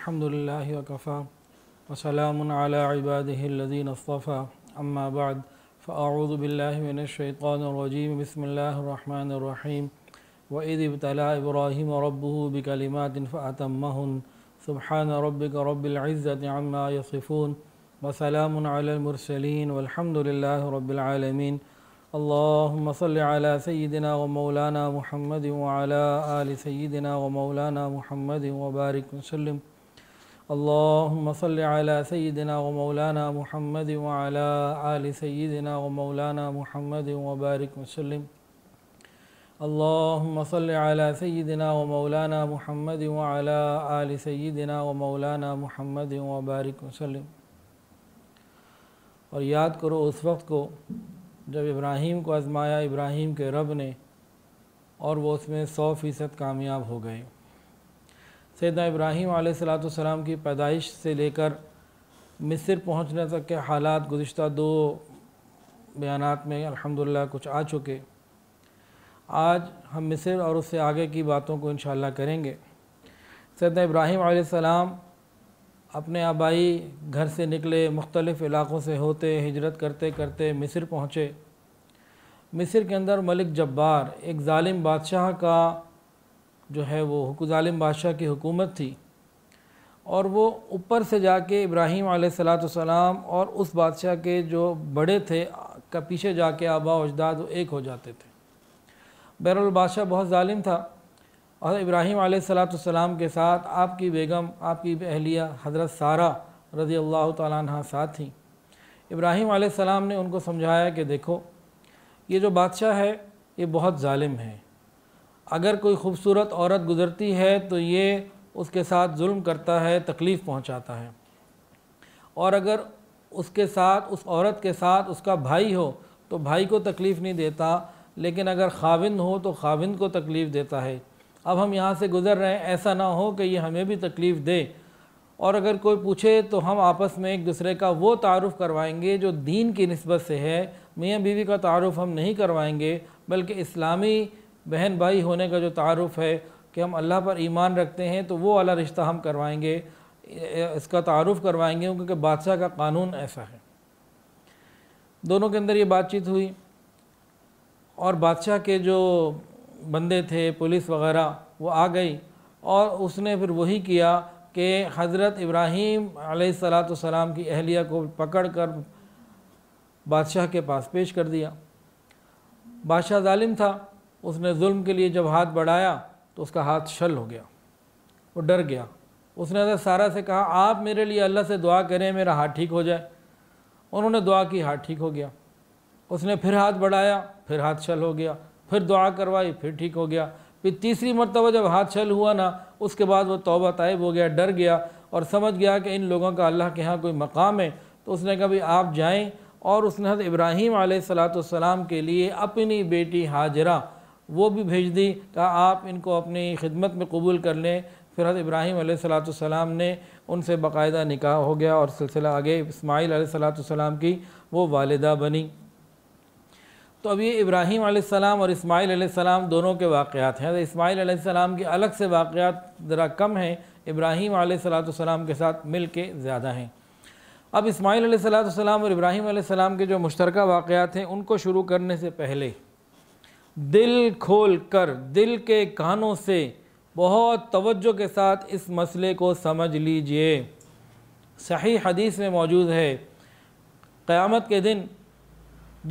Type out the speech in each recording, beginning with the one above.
الحمد لله وكفى وسلام على عباده الذين اصطفى أما بعد فأعوذ بالله من الشيطان الرجيم بسم الله الرحمن الرحيم وإذ ابتلى إبراهيم ربه بكلمات فأتمهن سبحان ربك رب العزة عما يصفون وسلام على المرسلين والحمد لله رب العالمين اللهم صل على سيدنا ومولانا محمد وعلى آل سيدنا ومولانا محمد وبارك وسلم अल्लाम सल सैदना व मौलाना महमद वाला आल सैदना व मौलाना महमद वबारक वसलम अल्लाम सल सैदना व मौलाना महमद वाला आल सैदना व मौलाना महमद वबारक वसलम और याद करो उस वक्त को जब इब्राहीम को आजमाया इब्राहीम के रब ने और वो उसमें सौ फ़ीसद कामयाब हो गए सैदा इब्राहिम सलाम की पैदाइश से लेकर मिस्र पहुँचने तक के हालात गुज्त दो बयान में अलहमदिल्ला कुछ आ चुके आज हम मिस्र और उससे आगे की बातों को इन करेंगे सैदा इब्राहिम आलाम अपने आबाई घर से निकले मुख्तलिफ़ इलाक़ों से होते हिजरत करते करते मिस्र पहुँचे मिस्र के अंदर मलिक जब्बार एक ालिम बादशाह का जो है वो हुकुजालिम बादशाह की हुकूमत थी और वो ऊपर से जाके इब्राहिम सलाम और उस बादशाह के जो बड़े थे का पीछे जाके आबा अजदाद वो एक हो जाते थे बैरुल बादशाह बहुत ालिम था और इब्राहिम सलाम के साथ आपकी बेगम आपकी अहलिया हज़रत सारा रज़ी अल्लाह तह साथ थी इब्राहिम सलाम ने उनको समझाया कि देखो ये जो बादशाह है ये बहुत ालिम है अगर कोई ख़ूबसूरत औरत गुज़रती है तो ये उसके साथ जुल्म करता है तकलीफ़ पहुंचाता है और अगर उसके साथ उस औरत के साथ उसका भाई हो तो भाई को तकलीफ़ नहीं देता लेकिन अगर खाविंद हो तो खाविंद को तकलीफ़ देता है अब हम यहाँ से गुज़र रहे हैं ऐसा ना हो कि ये हमें भी तकलीफ़ दे और अगर कोई पूछे तो हम आपस में एक दूसरे का वो तारुफ़ करवाएंगे जो दीन की नस्बत से है मियाँ बीवी का तारुफ़ हम नहीं करवाएंगे बल्कि इस्लामी बहन भाई होने का जो तारफ़ है कि हम अल्लाह पर ईमान रखते हैं तो वो अला रिश्ता हम करवाएंगे इसका तारफ़ करवाएंगे क्योंकि बादशाह का कानून ऐसा है दोनों के अंदर ये बातचीत हुई और बादशाह के जो बंदे थे पुलिस वगैरह वो आ गई और उसने फिर वही किया कि हज़रत इब्राहीम सलाम की अहलिया को पकड़ कर बादशाह के पास पेश कर दिया बादशाह ालिम था उसने जुल्म के लिए जब हाथ बढ़ाया तो उसका हाथ शल हो गया वो डर गया उसने अगर सारा से कहा आप मेरे लिए अल्लाह से दुआ करें मेरा हाथ ठीक हो जाए उन्होंने दुआ की हाथ ठीक हो गया उसने फिर हाथ बढ़ाया फिर हाथ छल हो गया फिर दुआ करवाई फिर ठीक हो गया फिर तीसरी मरतबा जब हाथ छल हुआ ना उसके बाद वो तोबा तायब हो गया डर गया और समझ गया कि इन लोगों का अल्लाह के यहाँ कोई मकाम है तो उसने कहा भाई आप जाएँ और उसने हज़रत इब्राहीम सलाम के लिए अपनी बेटी हाजरा वो भी भेज दी कहा आप इनको अपनी खिदमत में कबूल कर लें फिर हज़रत इब्राहीम सलाम ने उनसे बाकायदा निकाह हो गया और सिलसिला आगे इसमाईल सलाम की वो वालदा बनी तो अब ये इब्राहीम सलाम और इस्माइल सलाम दोनों के वाक़ात हैं इस्माइल सलाम के अलग से वाक़ात ज़रा कम हैं इब्राहीम सलाम के साथ मिल के ज़्यादा हैं अब इस्माइल सलाम और इब्राहीम सलाम के जो मुश्तरक वाक़ात हैं उनको शुरू करने से पहले दिल खोल कर दिल के कानों से बहुत तवज्जो के साथ इस मसले को समझ लीजिए सही हदीस में मौजूद है क़यामत के दिन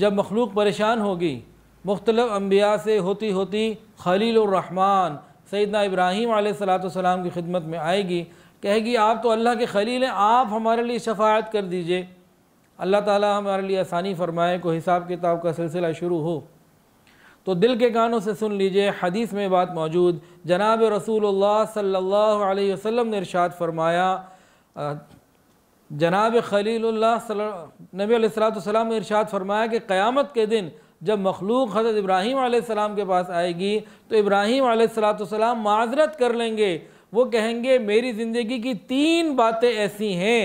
जब मखलूक परेशान होगी मुख्तलफ़ अम्बिया से होती होती खलील खलीलरहमान सैदना इब्राहीम सलाम की खिदमत में आएगी कहेगी आप तो अल्लाह के खलील हैं आप हमारे लिए शफ़ायत कर दीजिए अल्लाह ताला हमारे लिए आसानी फरमाए को हिसाब किताब का सिलसिला शुरू हो तो दिल के कानों से सुन लीजिए हदीस में बात मौजूद जनाब रसूल सल्ला वसम ने इरशाद फरमाया जनाब खलील नबी सलाम ने इरशाद फरमाया कि क्यामत के दिन जब मखलूक हज़रत इब्राहीम आसमाम के पास आएगी तो इब्राहीम सलाम माजरत कर लेंगे वो कहेंगे मेरी ज़िंदगी की तीन बातें ऐसी हैं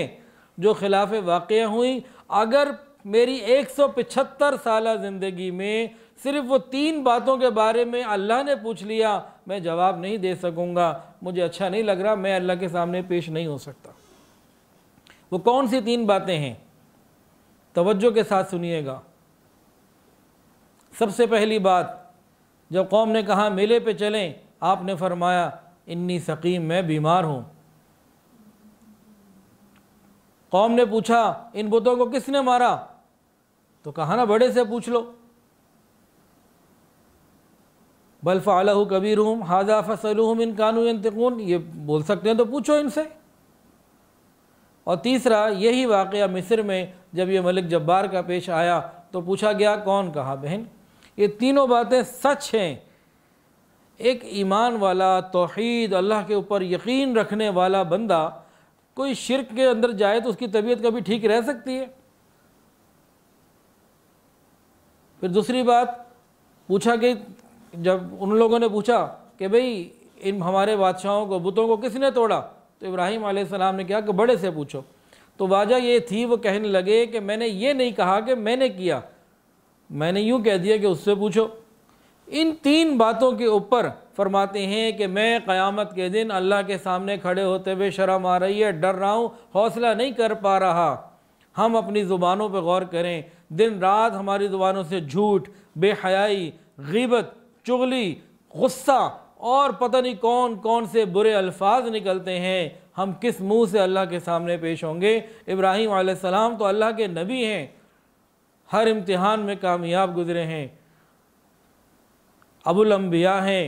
जो खिलाफ वाक़ हुई अगर मेरी एक सौ पिछहत्तर साल ज़िंदगी में सिर्फ वो तीन बातों के बारे में अल्लाह ने पूछ लिया मैं जवाब नहीं दे सकूंगा मुझे अच्छा नहीं लग रहा मैं अल्लाह के सामने पेश नहीं हो सकता वो कौन सी तीन बातें हैं तवज्जो के साथ सुनिएगा सबसे पहली बात जब कौम ने कहा मेले पे चलें आपने फरमाया इन्नी सकीम मैं बीमार हूँ कौम ने पूछा इन बुतों को किसने मारा तो कहा ना बड़े से पूछ लो बलफा अलह कबीर हूँ हाजा फसलूम इन कानून ये बोल सकते हैं तो पूछो इनसे और तीसरा यही वाक़ मिस्र में जब ये मलिक जब्बार का पेश आया तो पूछा गया कौन कहा बहन ये तीनों बातें सच हैं एक ईमान वाला तोहद अल्लाह के ऊपर यकीन रखने वाला बंदा कोई शिरक के अंदर जाए तो उसकी तबीयत कभी ठीक रह सकती है फिर दूसरी बात पूछा कि जब उन लोगों ने पूछा कि भई इन हमारे बादशाहों को बुतों को किसने तोड़ा तो इब्राहिम आसमाम ने कहा कि बड़े से पूछो तो वाजह ये थी वो कहने लगे कि मैंने ये नहीं कहा कि मैंने किया मैंने यूँ कह दिया कि उससे पूछो इन तीन बातों के ऊपर फरमाते हैं कि मैं क़यामत के दिन अल्लाह के सामने खड़े होते हुए शर्म आ रही है डर रहा हूँ हौसला नहीं कर पा रहा हम अपनी ज़ुबानों पर गौर करें दिन रात हमारी ज़ुबानों से झूठ बेहयाई गीबत चुगली गुस्सा और पता नहीं कौन कौन से बुरे अल्फाज निकलते हैं हम किस मुंह से अल्लाह के सामने पेश होंगे इब्राहिम आसमाम तो अल्लाह के नबी हैं हर इम्तिहान में कामयाब गुजरे हैं अम्बिया हैं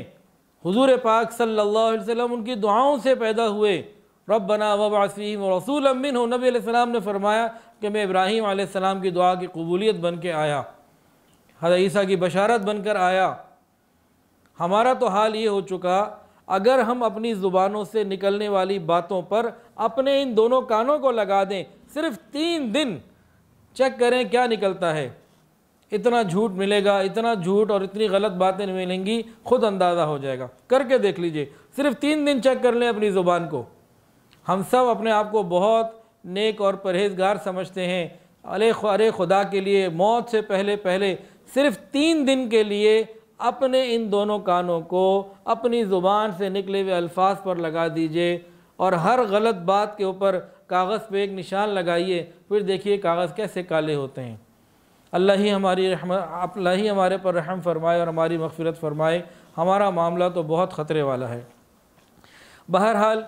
हुजूर पाक सल्लल्लाहु अलैहि वसल्लम उनकी दुआओं से पैदा हुए रब बना वबासीम रसूल अमिन हो नबी सलाम ने फरमाया कि मैं इब्राहिम आसमाम की दुआ की कबूलियत बन के आया हज़रत ईसा की बशारत बनकर आया हमारा तो हाल ये हो चुका अगर हम अपनी ज़ुबानों से निकलने वाली बातों पर अपने इन दोनों कानों को लगा दें सिर्फ तीन दिन चेक करें क्या निकलता है इतना झूठ मिलेगा इतना झूठ और इतनी गलत बातें मिलेंगी खुद अंदाज़ा हो जाएगा करके देख लीजिए सिर्फ तीन दिन चेक कर लें अपनी ज़ुबान को हम सब अपने आप को बहुत नेक और परहेजगार समझते हैं अरे अरे खुदा के लिए मौत से पहले पहले सिर्फ तीन दिन के लिए अपने इन दोनों कानों को अपनी ज़ुबान से निकले हुए अल्फाज पर लगा दीजिए और हर गलत बात के ऊपर कागज़ पे एक निशान लगाइए फिर देखिए कागज़ कैसे काले होते हैं अल्लाह ही हमारी रहम अल्लाह ही हमारे पर रहम फरमाए और हमारी मगफरत फरमाए हमारा मामला तो बहुत ख़तरे वाला है बहरहाल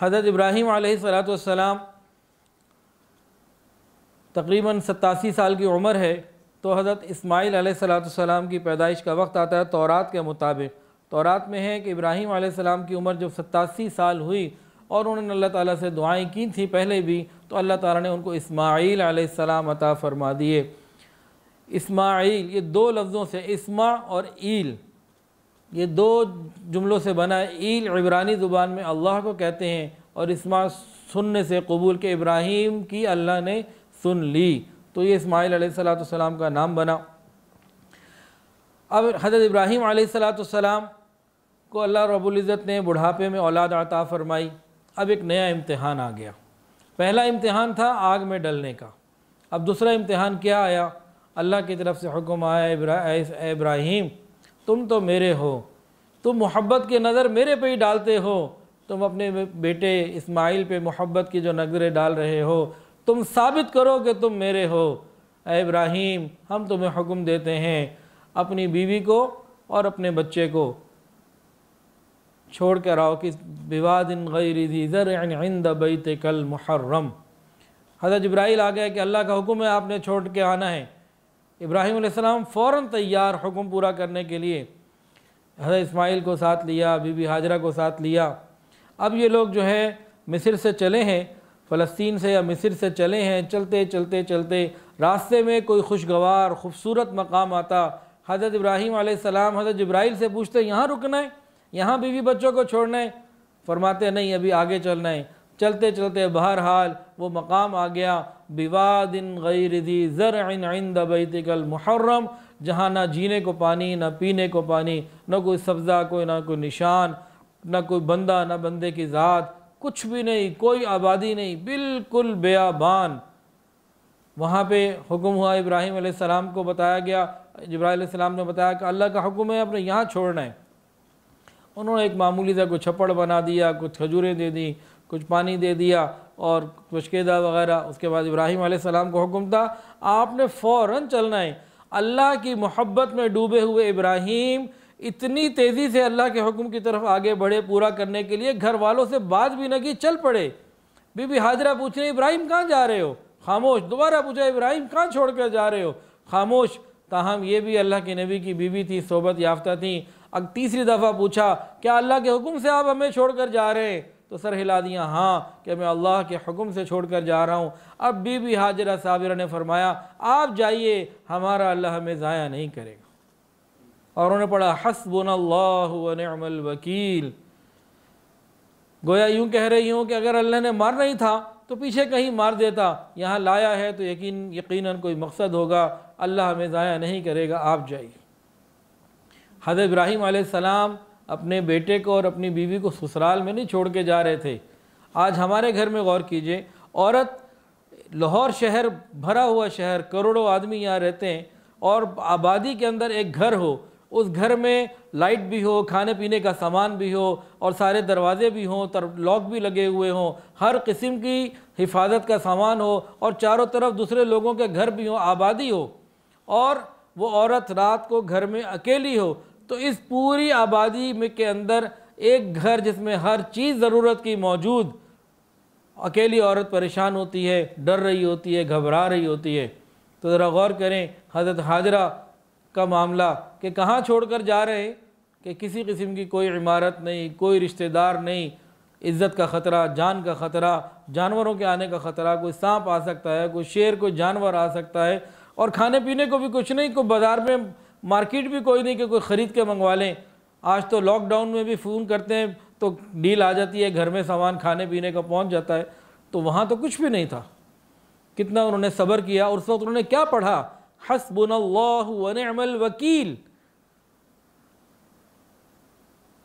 हज़रत इब्राहीम सलाम तकरीबन सतासी साल की उम्र है तो हज़रत इस्माईल सलाम की पैदाइश का वक्त आता है तौरात के मुताबिक तौरात में है कि इब्राहीम सलाम की उम्र जब सतासी साल हुई और उन्होंने अल्लाह ताला से दुआएं की थी पहले भी तो अल्लाह ताला ने उनको इस्माइल सलाम अता फरमा दिए इस्माइल ये दो लफ्ज़ों से इस्मा और ईल ये दो जुमलों से बना है ईल इब्रानी ज़ुबान में अल्लाह को कहते हैं और इस्मा सुनने से कबूल के इब्राहीम की अल्लाह ने सुन ली तो ये इसमाईल सलाम का नाम बना अब हज़रत इब्राहीम सलाम को अल्लाह रबुल्ज़त ने बुढ़ापे में औलाद अता फ़रमाई अब एक नया इम्तहान आ गया पहला इम्तहान था आग में डलने का अब दूसरा इम्तहान क्या आया अल्लाह की तरफ से हुक्म आया इब्रा, इब्राहिम तुम तो मेरे हो तुम मोहब्बत के नज़र मेरे पे ही डालते हो तुम अपने बेटे इस्माइल पे मोहब्बत की जो नज़रें डाल रहे हो तुम साबित करो कि तुम मेरे हो इब्राहिम हम तुम्हें हुक्म देते हैं अपनी बीवी को और अपने बच्चे को छोड़ कर आओ कि विवाद इन गैरी ज़र बैत कल मुहर्रम हजरत इब्राहिल आ गया कि अल्लाह का हुक्म है आपने छोड़ के आना है इब्राहिम अलैहिस्सलाम फ़ौर तैयार हुक्म पूरा करने के लिए हजरत इस्माइल को साथ लिया बीबी हाजरा को साथ लिया अब ये लोग जो है मिस्र से चले हैं फ़लस्तीन से या मिस्र से चले हैं चलते चलते चलते रास्ते में कोई खुशगवार खूबसूरत मकाम आता हज़रत इब्राहीम आसमाम हज़रत जब्राइल से पूछते यहाँ रुकना है यहाँ बीवी बच्चों को छोड़ना है फरमाते नहीं अभी आगे चलना है चलते चलते बहरहाल वो मकाम आ गया विवाद इन गैरदी ज़र आइंद बैतिकल मुहर्रम जहाँ ना जीने को पानी ना पीने को पानी ना कोई सब्ज़ा कोई ना कोई निशान ना कोई बंदा ना बंदे की ज़ात कुछ भी नहीं कोई आबादी नहीं बिल्कुल बेआबान वहाँ पे हुक्म हुआ इब्राहिम सलाम को बताया गया इब्राहिम ने बताया कि अल्लाह का हुक्म है अपने यहाँ छोड़ना है उन्होंने एक मामूली सा कुछ छप्पड़ बना दिया कुछ खजूरें दे दी कुछ पानी दे दिया और खुशकेदा वगैरह उसके बाद इब्राहिम सलाम को हुक्म था आपने फ़ौर चलना है अल्लाह की मोहब्बत में डूबे हुए इब्राहिम इतनी तेज़ी से अल्लाह के हुक्म की तरफ आगे बढ़े पूरा करने के लिए घर वालों से बात भी न की चल पड़े बीबी हाजरा पूछ रहे इब्राहिम कहाँ जा रहे हो खामोश दोबारा पूछा इब्राहिम कहाँ छोड़ कर जा रहे हो खामोश ताहम ये भी अल्लाह के नबी की बीवी थी सोबत याफ्ता थी अब तीसरी दफ़ा पूछा क्या अल्लाह के हुक्म से आप हमें छोड़ कर जा रहे हैं तो सर हिला दिया हाँ कि मैं अल्लाह के हुक्म से छोड़ कर जा रहा हूँ अब बीबी हाजरा साबिर ने फरमाया आप जाइए हमारा अल्लाह हमें ज़ाया नहीं करेगा और उन्होंने पढ़ा हसबन अल्लाहमल वकील गोया यूँ कह रही हूँ कि अगर अल्लाह ने मार नहीं था तो पीछे कहीं मार देता यहाँ लाया है तो यकीन यकीनन कोई मकसद होगा अल्लाह हमें ज़ाया नहीं करेगा आप जाइए हज़रत इब्राहिम सलाम अपने बेटे को और अपनी बीवी को ससुराल में नहीं छोड़ के जा रहे थे आज हमारे घर में गौर कीजिए औरत लाहौर शहर भरा हुआ शहर करोड़ों आदमी यहाँ रहते हैं और आबादी के अंदर एक घर हो उस घर में लाइट भी हो खाने पीने का सामान भी हो और सारे दरवाजे भी हों तर लॉक भी लगे हुए हों हर किस्म की हिफाजत का सामान हो और चारों तरफ दूसरे लोगों के घर भी हों आबादी हो और वो औरत रात को घर में अकेली हो तो इस पूरी आबादी में के अंदर एक घर जिसमें हर चीज़ ज़रूरत की मौजूद अकेली औरत परेशान होती है डर रही होती है घबरा रही होती है तो ज़रा गौर करें हज़रत हाजरा का मामला कि कहाँ छोड़ कर जा रहे कि किसी किस्म की कोई इमारत नहीं कोई रिश्तेदार नहीं इज़्ज़त का ख़तरा जान का ख़तरा जानवरों के आने का ख़तरा कोई सांप आ सकता है कोई शेर कोई जानवर आ सकता है और खाने पीने को भी कुछ नहीं कोई बाज़ार में मार्केट भी कोई नहीं कि कोई ख़रीद के मंगवा लें आज तो लॉकडाउन में भी फ़ोन करते हैं तो डील आ जाती है घर में सामान खाने पीने का पहुँच जाता है तो वहाँ तो कुछ भी नहीं था कितना उन्होंने सब्र किया और उस वक्त उन्होंने क्या पढ़ा हसबुल्लामल वकील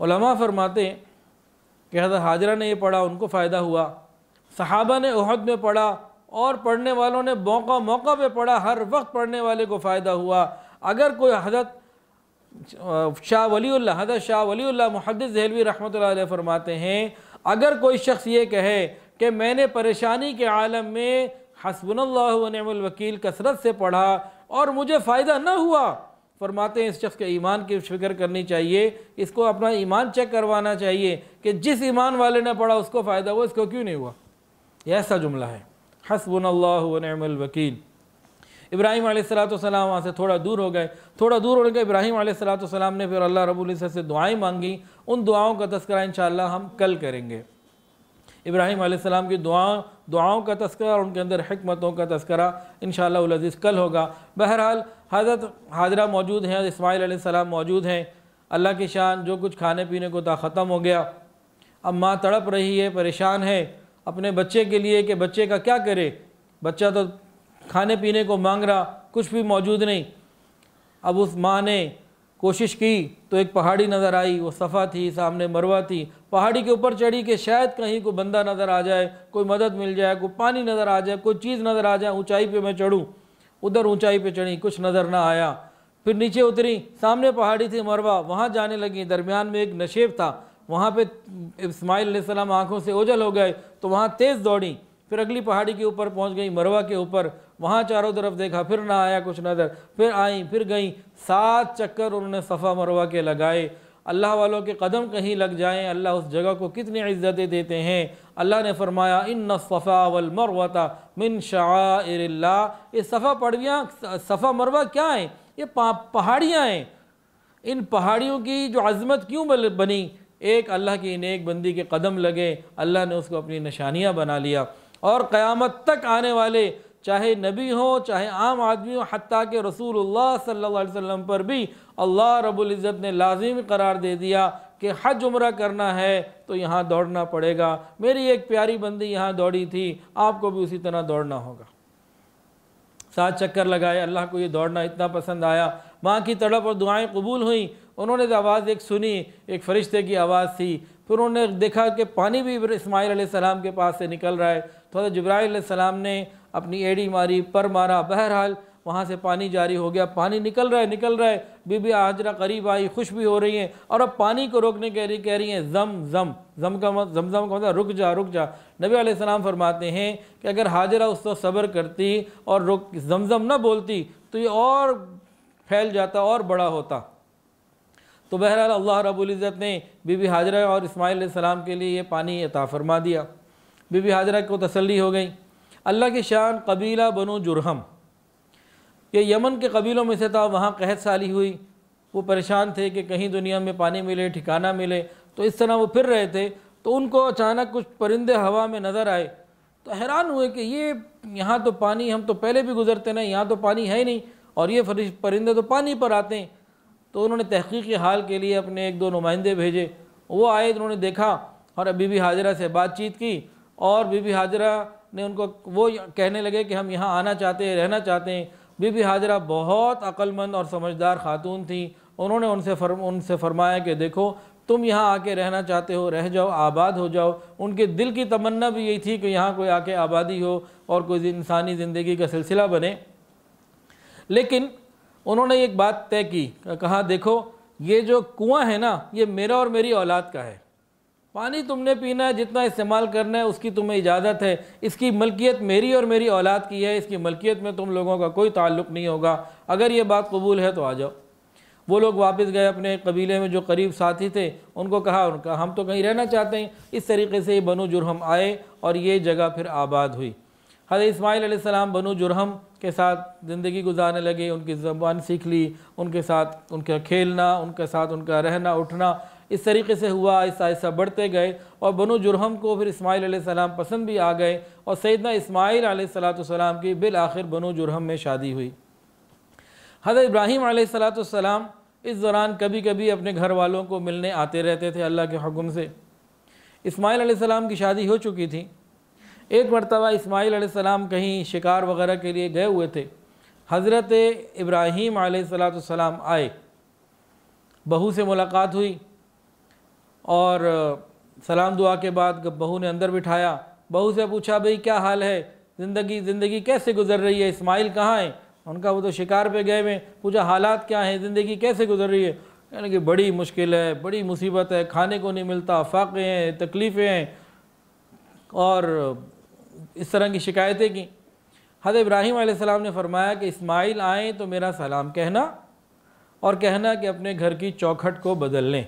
उलमा फरमाते कि हजरत हाजरा ने यह पढ़ा उनको फ़ायदा हुआ सहाबा ने उहद में पढ़ा और पढ़ने वालों ने मौका मौका पर पढ़ा हर वक्त पढ़ने वाले को फ़ायदा हुआ अगर कोई हजरत शाह वली हजरत शाह वली मुहदस जहलवी रहमत फरमाते हैं अगर कोई शख्स ये कहे कि मैंने परेशानी के आलम में हसबुल्ला वकील कसरत से पढ़ा और मुझे फ़ायदा न हुआ फरमाते हैं इस शख्स के ईमान की फिक्र करनी चाहिए इसको अपना ईमान चेक करवाना चाहिए कि जिस ईमान वाले ने पढ़ा उसको फ़ायदा हुआ इसको क्यों नहीं हुआ यह ऐसा जुमला है हसबुन वकील इब्राहिम आसलाम वहाँ से थोड़ा दूर हो गए थोड़ा दूर हो गए इब्राहिम सलाम ने फिर अल्लाह रबुल्ज़त से दुआएँ मांगी उन दुआओं का तस्करा इन हम कल करेंगे इब्राहिम सलाम की दुआ दुआओं का तस्करा और उनके अंदर हमतों का तस्करा इन शजीज़ कल होगा बहरहाल हज़रत हाजरा मौजूद हैं इसमाइल सलाम मौजूद हैं अल्लाह की शान जो कुछ खाने पीने को था ख़त्म हो गया अब माँ तड़प रही है परेशान है अपने बच्चे के लिए कि बच्चे का क्या करे बच्चा तो खाने पीने को मांग रहा कुछ भी मौजूद नहीं अब उस माँ ने कोशिश की तो एक पहाड़ी नज़र आई वो सफ़ा थी सामने मरवा थी पहाड़ी के ऊपर चढ़ी कि शायद कहीं कोई बंदा नज़र आ जाए कोई मदद मिल जाए कोई पानी नज़र आ जाए कोई चीज़ नज़र आ जाए ऊंचाई पे मैं चढ़ूँ उधर ऊंचाई पे चढ़ी कुछ नज़र ना आया फिर नीचे उतरी सामने पहाड़ी थी मरवा वहाँ जाने लगी दरमियान में एक नशेब था वहाँ पर इसमाइल सलाम आँखों से ओझल हो गए तो वहाँ तेज़ दौड़ी फिर अगली पहाड़ी के ऊपर पहुँच गई मरवा के ऊपर वहाँ चारों तरफ देखा फिर ना आया कुछ नज़र फिर आई फिर गई सात चक्कर उन्होंने सफ़ा मरवा के लगाए अल्लाह वालों के कदम कहीं लग जाएं अल्लाह उस जगह को कितनी इज़्ज़तें देते हैं अल्लाह ने फरमाया इन सफ़ा वलमरवता मिन शाला ये सफ़ा पड़वियाँ सफ़ा मरवा क्या है ये पहाड़ियाँ हैं इन पहाड़ियों की जो अजमत क्यों बनी एक अल्लाह की नेक बंदी के कदम लगे अल्लाह ने उसको अपनी निशानियाँ बना लिया और क़यामत तक आने वाले चाहे नबी हो चाहे आम आदमी हो हती के रसूलुल्लाह सल्लल्लाहु अलैहि वसल्लम पर भी अल्लाह रब्बुल इज़्ज़त ने लाजिम करार दे दिया कि हज उम्र करना है तो यहाँ दौड़ना पड़ेगा मेरी एक प्यारी बंदी यहाँ दौड़ी थी आपको भी उसी तरह दौड़ना होगा साथ चक्कर लगाए अल्लाह को ये दौड़ना इतना पसंद आया माँ की तड़प और दुआएं कबूल हुई उन्होंने तो आवाज़ एक सुनी एक फ़रिश्ते की आवाज़ थी फिर उन्होंने देखा कि पानी भी इसमाइल सलाम के पास से निकल रहा है तो हज़रत सलाम ने अपनी एड़ी मारी पर मारा बहरहाल वहाँ से पानी जारी हो गया पानी निकल रहा है निकल रहा है बीबी आजरा करीब आई खुश भी हो रही हैं और अब पानी को रोकने के लिए कह रही हैं जम जम जम का मत जम जम का मतलब रुक जा रुक जा नबी आसमाम फरमाते हैं कि अगर हाजरा उस तो सब्र करती और रुक जम जम ना बोलती तो ये और फैल जाता और बड़ा होता तो बहरहाल अल्लाह रबुल्ज़त ने बीबी हाजरा और इसमाईल सलाम के लिए ये पानी अता फरमा दिया बीबी हाजरा को तसली हो गई अल्लाह की शान कबीला बनो जुरहम ये यमन के कबीलों में से था वहाँ कहत साली हुई वो परेशान थे कि कहीं दुनिया में पानी मिले ठिकाना मिले तो इस तरह वो फिर रहे थे तो उनको अचानक कुछ परिंदे हवा में नज़र आए तो हैरान हुए कि ये यहाँ तो पानी हम तो पहले भी गुजरते नहीं यहाँ तो पानी है ही नहीं और ये परिंदे तो पानी पर आते हैं तो उन्होंने तहकीकी हाल के लिए अपने एक दो नुमाइंदे भेजे वो आए तो उन्होंने देखा और बीबी हाजरा से बातचीत की और बीबी हाजरा ने उनको वो कहने लगे कि हम यहाँ आना चाहते हैं रहना चाहते हैं बीबी हाजरा बहुत अक्लमंद और समझदार खातून थी उन्होंने उनसे फरम उनसे फरमाया कि देखो तुम यहाँ आके रहना चाहते हो रह जाओ आबाद हो जाओ उनके दिल की तमन्ना भी यही थी कि यहाँ कोई आके आबादी हो और कोई इंसानी ज़िंदगी का सिलसिला बने लेकिन उन्होंने एक बात तय की कहा देखो ये जो कुआं है ना ये मेरा और मेरी औलाद का है पानी तुमने पीना है जितना इस्तेमाल करना है उसकी तुम्हें इजाज़त है इसकी मलकियत मेरी और मेरी औलाद की है इसकी मलकियत में तुम लोगों का कोई ताल्लुक़ नहीं होगा अगर ये बात कबूल है तो आ जाओ वो लोग वापस गए अपने कबीले में जो करीब साथी थे उनको कहा उनका हम तो कहीं रहना चाहते हैं इस तरीके से ये बनु जुरहम आए और ये जगह फिर आबाद हुई हज़र इसमाईल सलाम बनु जुर्हम के साथ ज़िंदगी गुजारने लगे उनकी ज़बान सीख ली उनके साथ उनका खेलना उनके साथ उनका रहना उठना इस तरीके से हुआ ऐसा ऐसा बढ़ते गए और बनो जुरहम को फिर इस्माईल सलाम पसंद भी आ गए और सैदना इस्माईल सलाम की बिल आखिर बनो जुरहम में शादी हुई हज़र इब्राहिम सलाम इस दौरान कभी कभी अपने घर वालों को मिलने आते रहते थे अल्लाह के हुक्म से इस्माईल सलाम की शादी हो चुकी थी एक मरतबा इस्माईल सलाम कहीं शिकार वगैरह के लिए गए हुए थे हज़रत इब्राहीम सलाम आए बहू से मुलाकात हुई और सलाम दुआ के बाद बहू ने अंदर बिठाया बहू से पूछा भाई क्या हाल है ज़िंदगी ज़िंदगी कैसे गुजर रही है इस्माइल कहाँ हैं उनका वो तो शिकार पे गए हुए पूछा हालात क्या हैं ज़िंदगी कैसे गुजर रही है यानी कि बड़ी मुश्किल है बड़ी मुसीबत है खाने को नहीं मिलता फाक़े हैं तकलीफ़ें हैं और इस तरह की शिकायतें की हद इब्राहिम आसमाम ने फरमाया कि इस्माइल आएँ तो मेरा सलाम कहना और कहना कि अपने घर की चौखट को बदल लें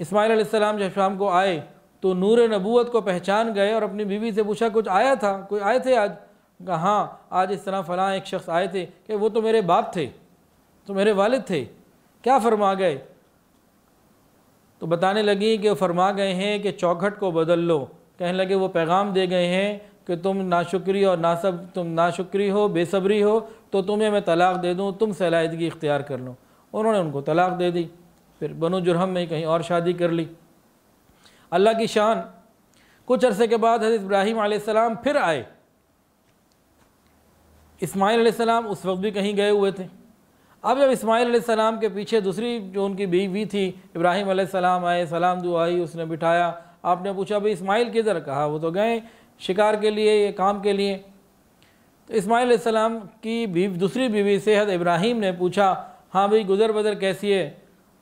इस्माईल अलैहिस्सलाम जब शाम को आए तो नूर नबूत को पहचान गए और अपनी बीवी से पूछा कुछ आया था कोई आए थे आज कहा हाँ आज इस तरह फ़लाँ एक शख्स आए थे कि वो तो मेरे बाप थे तो मेरे वालिद थे क्या फरमा गए तो बताने लगी कि फरमा गए हैं कि चौखट को बदल लो कहने लगे वो पैगाम दे गए हैं कि तुम नाशुक्री और नासब तुम नाशुक्री हो बेसब्री हो तो तुम्हें मैं तलाक़ दे दूँ तुम सलाहदगी इख्तियार कर लो उन्होंने उनको तलाक़ दे दी फिर बनो जुरहम में कहीं और शादी कर ली अल्लाह की शान कुछ अरसे के बाद हज़रत इब्राहिम आसमाम फिर आए इस्माईल आसमाम उस वक्त भी कहीं गए हुए थे अब जब इस्माईल सलाम के पीछे दूसरी जो उनकी बीवी थी इब्राहिम आसमाम आए सलाम दुआई उसने बिठाया आपने पूछा भाई इस्माइल किधर कहा वो तो गए शिकार के लिए ये काम के लिए तो इस्माईल की बीवी दूसरी बीवी सेहत इब्राहिम ने पूछा हाँ भाई गुजर बदर कैसी है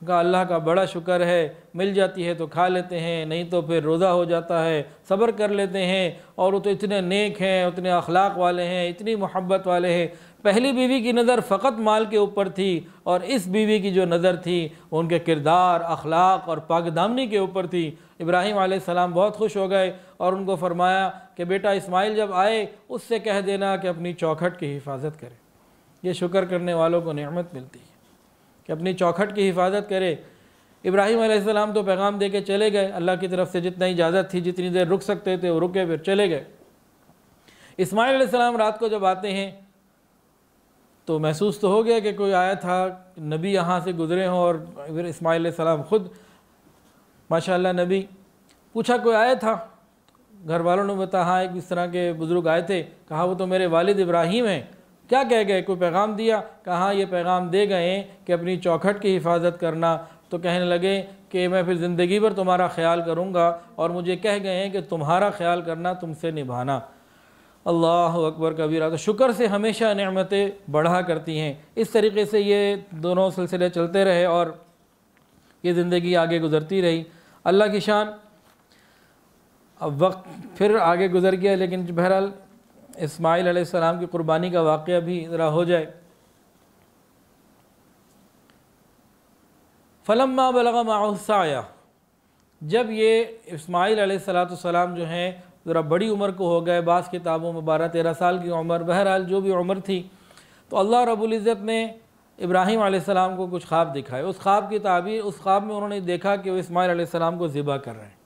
कहा अल्लाह का बड़ा शुक्र है मिल जाती है तो खा लेते हैं नहीं तो फिर रोज़ा हो जाता है सब्र कर लेते हैं और वो तो इतने नेक हैं उतने अखलाक वाले हैं इतनी मोहब्बत वाले हैं पहली बीवी की नज़र फ़कत माल के ऊपर थी और इस बीवी की जो नज़र थी उनके किरदार अखलाक और पागदामनी के ऊपर थी इब्राहिम आसमाम बहुत खुश हो गए और उनको फरमाया कि बेटा इस्माइल जब आए उससे कह देना कि अपनी चौखट की हिफाजत करें यह शुक्र करने वालों को नमत मिलती है कि अपनी चौखट की हिफाजत करे इब्राहिम आसमाम तो पैगाम दे के चले गए अल्लाह की तरफ से जितना इजाज़त थी जितनी देर रुक सकते थे वो रुके फिर चले गए इस्माईल सलाम रात को जब आते हैं तो महसूस तो हो गया कि कोई आया था नबी यहाँ से गुजरे हों और फिर इस्माईल सलाम ख़ुद माशाल्लाह नबी पूछा कोई आया था घर वालों ने बताया हाँ एक इस तरह के बुज़ुर्ग आए थे कहा वो तो मेरे वालिद इब्राहिम हैं क्या कह गए कोई पैगाम दिया कहा हाँ, ये पैगाम दे गए कि अपनी चौखट की हिफाजत करना तो कहने लगे कि मैं फिर ज़िंदगी भर तुम्हारा ख्याल करूँगा और मुझे कह गए हैं कि तुम्हारा ख्याल करना तुमसे निभाना अल्लाह अकबर कबीरा तो शुक्र से हमेशा नमतें बढ़ा करती हैं इस तरीके से ये दोनों सिलसिले चलते रहे और ये ज़िंदगी आगे गुजरती रही अल्लाह की शान अब वक्त फिर आगे गुजर गया लेकिन बहरहाल इसमाइल आसमाम की कुर्बानी का वाक़ भी ज़रा हो जाए फ़लम्मा बलगा माउसाया जब ये इस्माइल सलाम जो हैं ज़रा बड़ी उम्र को हो गए बास किताबों में बारह तेरह साल की उम्र बहरहाल जो भी उम्र थी तो अल्लाह रबुल्ज़त ने इब्राहिम सलाम को कुछ ख्वाब दिखाए उस ख्वाब की ताबीर उस ख्वाब में उन्होंने देखा कि वो इसमाइल सलाम को ज़िबा कर रहे हैं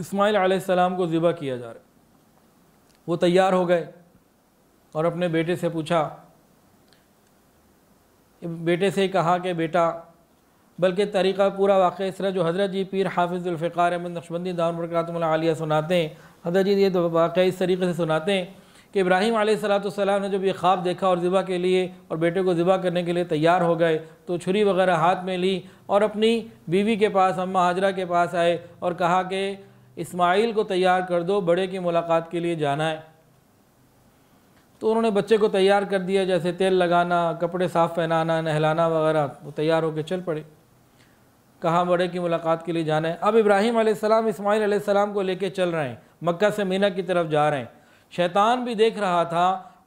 इसमाइल आसमाम को ज़िबा किया जा रहा है वो तैयार हो गए और अपने बेटे से पूछा बेटे से कहा कि बेटा बल्कि तरीका पूरा वाक़ इस तरह जो हज़रत जी पीर हाफिज़ुल्फ़ार अहमद नक्शबंदी आलिया सुनाते हैं हज़रत जी ये तो वाक़ इस तरीके से सुनाते हैं कि इब्राहिम सलाम ने जब ये ख्वाब देखा और ज़िबा के लिए और बेटे को ज़िबा करने के लिए तैयार हो गए तो छुरी वगैरह हाथ में ली और अपनी बीवी के पास अम्मा हाजरा के पास आए और कहा कि इस्माइल को तैयार कर दो बड़े की मुलाकात के लिए जाना है तो उन्होंने बच्चे को तैयार कर दिया जैसे तेल लगाना कपड़े साफ़ पहनाना नहलाना वगैरह वो तैयार होकर चल पड़े कहाँ बड़े की मुलाकात के लिए जाना है अब इब्राहिम आसमाम इस्माईल आसमाम को लेके चल रहे हैं मक्का से मीना की तरफ जा रहे हैं शैतान भी देख रहा था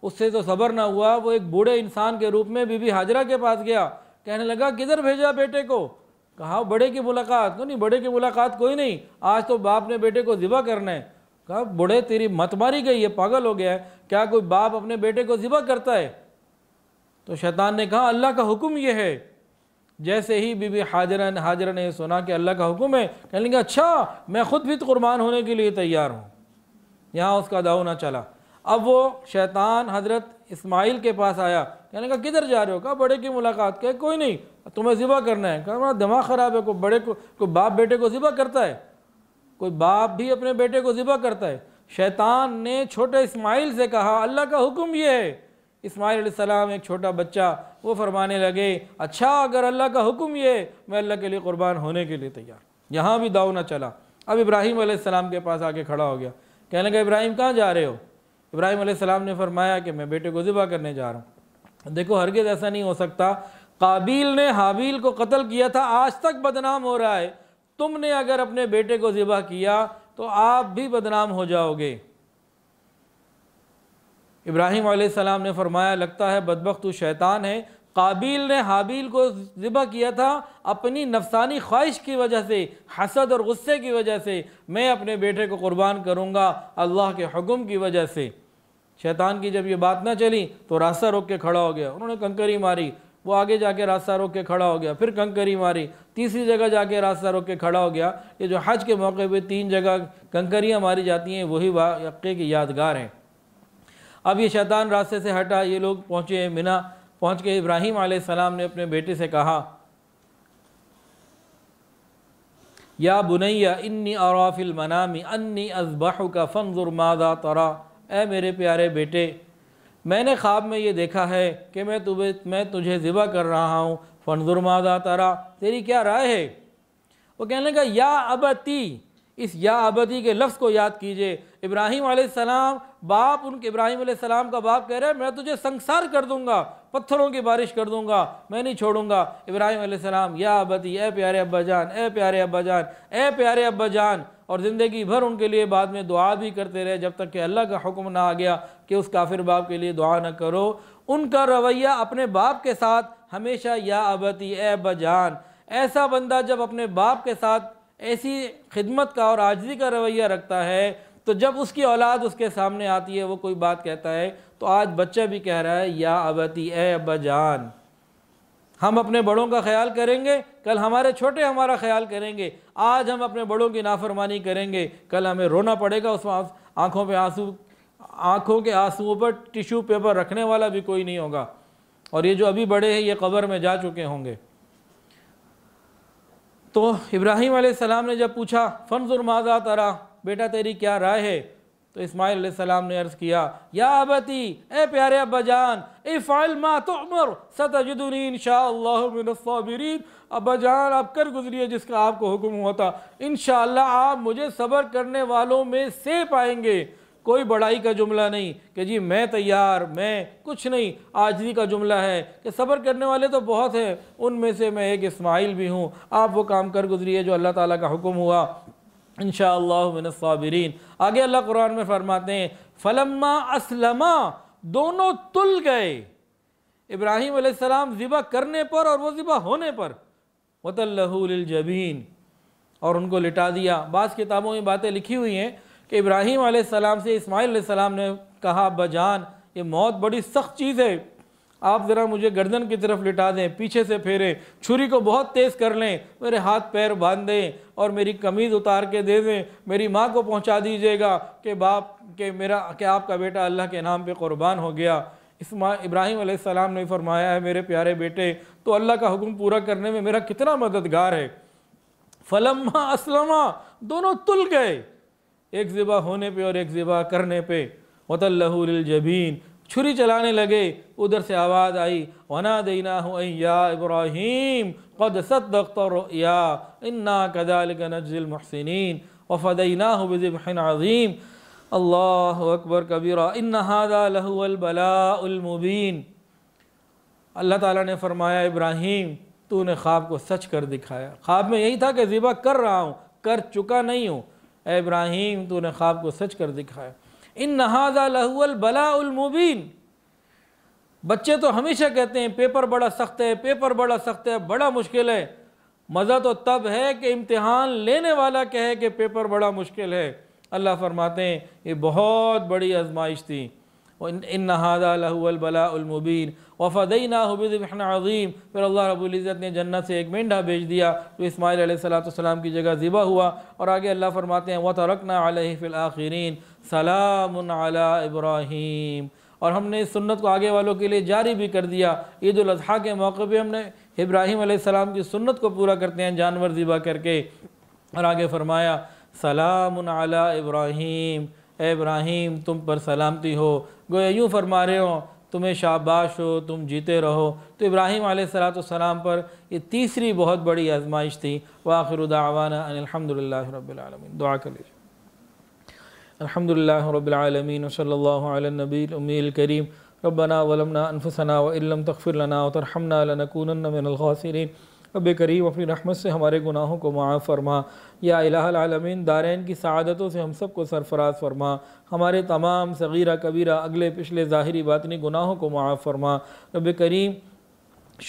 उससे तो सब्र ना हुआ वो एक बूढ़े इंसान के रूप में बीबी हाजरा के पास गया कहने लगा किधर भेजा बेटे को कहा बड़े की मुलाकात नहीं बड़े की मुलाकात कोई नहीं आज तो बाप ने बेटे को ज़िबा करना है कहा बड़े तेरी मत मारी गई है पागल हो गया है क्या कोई बाप अपने बेटे को ज़िबा करता है तो शैतान ने कहा अल्लाह का हुक्म यह है जैसे ही बीबी हाजरा हाजरा ने सुना कि अल्लाह का हुक्म है कह लेंगे अच्छा मैं ख़ुद भी तो कुर्बान होने के लिए तैयार हूँ यहाँ उसका दाऊ ना चला अब वो शैतान हज़रत इस्माइल के पास आया कहने का किधर जा रहे हो कहा बड़े की मुलाकात के कोई नहीं तुम्हें ज़िबा करना है कहा दिमाग ख़राब है कोई बड़े को कोई बाप बेटे को ज़िबा करता है कोई बाप भी अपने बेटे को ज़िबा करता है शैतान ने छोटे इस्माइल से कहा अल्लाह का हुक्म ये है इस्माइल सलाम एक छोटा बच्चा वो फरमाने लगे अच्छा अगर अल्लाह का हुक्म ये मैं अल्लाह के लिए क़ुरबान होने के लिए तैयार यहाँ भी दाव ना चला अब इब्राहिम सलाम के पास आके खड़ा हो गया कहने लगा इब्राहिम कहाँ जा रहे हो इब्राहिम सलाम ने फरमाया कि मैं बेटे को ज़िबा करने जा रहा हूँ देखो हरगिज़ ऐसा नहीं हो सकता काबिल ने हाबिल को कत्ल किया था आज तक बदनाम हो रहा है तुमने अगर अपने बेटे को ज़िबा किया तो आप भी बदनाम हो जाओगे इब्राहिम सलाम ने फरमाया लगता है बदबख्त तो शैतान है काबिल ने हाबिल को ज़िबा किया था अपनी नफसानी ख्वाहिश की वजह से हसद और गुस्से की वजह से मैं अपने बेटे को कुर्बान करूँगा अल्लाह के हुक्म की वजह से शैतान की जब ये बात ना चली तो रास्ता रोक के खड़ा हो गया उन्होंने कंकरी मारी वो आगे जाके रास्ता रोक के खड़ा हो गया फिर कंकरी मारी तीसरी जगह जाके रास्ता रोक के खड़ा हो गया ये जो हज के मौके पे तीन जगह कंकरियाँ मारी जाती हैं वही वाक़े की यादगार हैं अब ये शैतान रास्ते से हटा ये लोग पहुँचे मिना पहुँच के इब्राहिम आसमाम ने अपने बेटे से कहा या बुनैया इन्नी अराफिल मनामी अन्नी अजबाह का फ़नजुर मादा तरा ऐ मेरे प्यारे बेटे मैंने ख्वाब में ये देखा है कि मैं तुम्हें मैं तुझे ज़िबा कर रहा हूँ फनजुर मादा तारा तेरी क्या राय है वो कहने का या अबती इस या अबती के लफ्ज़ को याद कीजिए इब्राहिम सलाम बाप उनके इब्राहिम सलाम का बाप कह रहे हैं मैं तुझे संसार कर दूंगा पत्थरों की बारिश कर दूंगा मैं नहीं छोड़ूंगा इब्राहिम सलाम या अबती ए प्यारे अब्बा जान ए प्यारे अब्बा जान ए प्यारे अब्बा जान और ज़िंदगी भर उनके लिए बाद में दुआ भी करते रहे जब तक कि अल्लाह का हुक्म ना आ गया कि उस काफिर बाप के लिए दुआ ना करो उनका रवैया अपने बाप के साथ हमेशा या अबती ए अब्बा जान ऐसा बंदा जब अपने बाप के साथ ऐसी खिदमत का और आजदी का रवैया रखता है तो जब उसकी औलाद उसके सामने आती है वो कोई बात कहता है तो आज बच्चा भी कह रहा है या अबती ए अबा जान हम अपने बड़ों का ख्याल करेंगे कल हमारे छोटे हमारा ख्याल करेंगे आज हम अपने बड़ों की नाफरमानी करेंगे कल हमें रोना पड़ेगा उस आँखों पर आंसू आँखों के आंसुओं पर टिश्यू पेपर रखने वाला भी कोई नहीं होगा और ये जो अभी बड़े हैं ये कब्र में जा चुके होंगे तो इब्राहिम सलाम ने जब पूछा फ़नजुर माजा तरा बेटा तेरी क्या राय है तो इस्माइल सलाम ने अर्ज़ किया या अबती ए प्यारे अब्बा जान ए फ़ाइल मा तो उमर सतजुदनी इन शाबिरीन अब्बा जान आप कर गुजरिए जिसका आपको हुक्म हुआ था इन आप मुझे सब्र करने वालों में से पाएंगे कोई बड़ाई का जुमला नहीं कि जी मैं तैयार मैं कुछ नहीं आजरी का जुमला है कि सब्र करने वाले तो बहुत हैं उनमें से मैं एक इस्माइल भी हूँ आप वो काम कर गुजरिए जो अल्लाह ताला का हुक्म हुआ इन आगे अल्लाह कुरान में फरमाते हैं फलम्मा असलमा दोनों तुल गए इब्राहिम सलाम ज़िबा करने पर और वो ज़िबा होने पर वतलहुलजबीन और उनको लिटा दिया बाज़ किताबों में बातें लिखी हुई हैं कि इब्राहिम सलाम से इस्माईल सलाम ने कहा बजान ये मौत बड़ी सख्त चीज़ है आप ज़रा मुझे गर्दन की तरफ लिटा दें पीछे से फेरें छुरी को बहुत तेज़ कर लें मेरे हाथ पैर बांध दें और मेरी कमीज़ उतार के दे दें मेरी माँ को पहुँचा दीजिएगा कि बाप के मेरा कि आपका बेटा अल्लाह के नाम पर क़ुरबान हो गया इसमा इब्राहिम सलाम ने फरमाया है मेरे प्यारे बेटे तो अल्लाह का हुक्म पूरा करने में मेरा कितना मददगार है फलम्मा असलमा दोनों तुल गए एक ज़िबा होने पे और एक ज़िबा करने पे जबीन छुरी चलाने लगे उधर से आवाज़ आई वना देना हूँ या इब्राहिम कद सदया इन्ना कदाल नजिलमसिन वफ़दना बज़िबन अज़ीम अल्लाह अकबर कबीरा इन हादाबलामुबीन अल्लाह ताला ने फरमाया इब्राहिम तूने ख्वाब को सच कर दिखाया ख्वाब में यही था कि ज़िबा कर रहा हूँ कर चुका नहीं हूँ इब्राहिम तूने ख्वाब को सच कर दिखाया इन नहाजा लहुअल बलाउलमुबीन बच्चे तो हमेशा कहते हैं पेपर बड़ा सख्त है पेपर बड़ा सख्त है बड़ा मुश्किल है मज़ा तो तब है कि इम्तहान लेने वाला कहे कि पेपर बड़ा मुश्किल है अल्लाह फरमाते हैं ये बहुत बड़ी आजमाइश थी इन नहादा लहुअलबलामुबीन वफ़दई ना हबिन अज़ीम फिर अल्लाह रबुल्ज़त ने जन्नत से एक मेंढा भेज दिया तो इसमाईल सलाम की जगह ज़िबा हुआ और आगे अल्लाह फरमाते हैं व तरकना फ़िल आखिरीन सलाम अला इब्राहिम और हमने इस सुन्नत को आगे वालों के लिए जारी भी कर दिया ईद अजी के मौके पर हमने इब्राहिम सलाम की सुन्नत को पूरा करते हैं जानवर ज़िबा करके और आगे फरमाया सलाम अला इब्राहिम इब्राहिम तुम पर सलामती हो गोया यूँ फरमा रहे हो तुम्हें शाबाश हो तुम जीते रहो तो इब्राहिम सलाम पर ये तीसरी बहुत बड़ी आजमाइश थी वाखिर उदावाना अनिलहमदिल्ला दुआ कर लीजिए अल्हम्दुलिल्लाह रब्बिल आलमीन वसल्लल्लाहु अला नबील उम्मील करीम रब्बना वलमना अनफसना व इल्लम तगफिर लना व तरहमना लनकूनन मिनल खासिरीन रब करीम अपनी रहमत से हमारे गुनाहों को माफ़ फरमा या इलामीन दारैन की सदतों से हम सब को सरफराज फरमा हमारे तमाम सगीरा कबीरा अगले पिछले ज़ाहरी बातनी गुनाहों को माफ़ फरमा रब करीम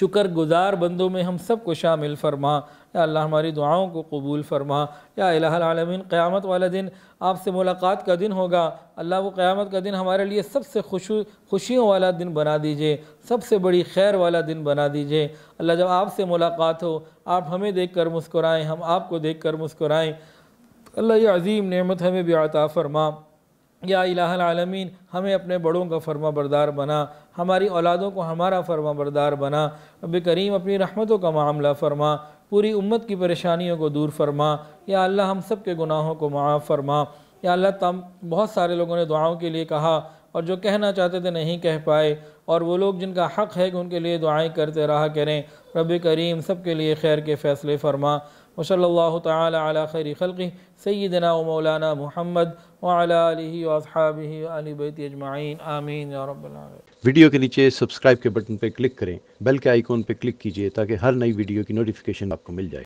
शुक्र गुज़ार बंदों में हम सब को शामिल फरमा या अल्लाह हमारी दुआओं को कबूल फरमा या इलामीन क़्यामत वाला दिन आपसे मुलाकात का दिन होगा अल्लाह वो क़्यामत का दिन हमारे लिए सबसे खुश खुशियों वाला दिन बना दीजिए सबसे बड़ी खैर वाला दिन बना दीजिए अल्लाह जब आपसे मुलाकात हो आप हमें देख कर मुस्कुराएँ हम आपको देख कर मुस्कुराएँ अल्लाह ये अज़ीम नेमत हमें आता फरमा या इलामीन हमें अपने बड़ों का फरमा बरदार बना हमारी औलादों को हमारा फरमा बरदार बना रब करीम अपनी रहमतों का मामला फरमा पूरी उम्मत की परेशानियों को दूर फरमा या अल्लाह हम सब के गुनाहों को माफ़ फरमा या अल्लाह तम बहुत सारे लोगों ने दुआओं के लिए कहा और जो कहना चाहते थे नहीं कह पाए और वो लोग जिनका हक़ है कि उनके लिए दुआएं करते रहा करें रब करीम सब के लिए खैर के फ़ैसले फरमा वसल ताली खैर खल सैदना मौलाना मोहम्मद वालबी अजमाइन आमीन वीडियो के नीचे सब्सक्राइब के बटन पर क्लिक करें बेल के आइकॉन पर क्लिक कीजिए ताकि हर नई वीडियो की नोटिफिकेशन आपको मिल जाए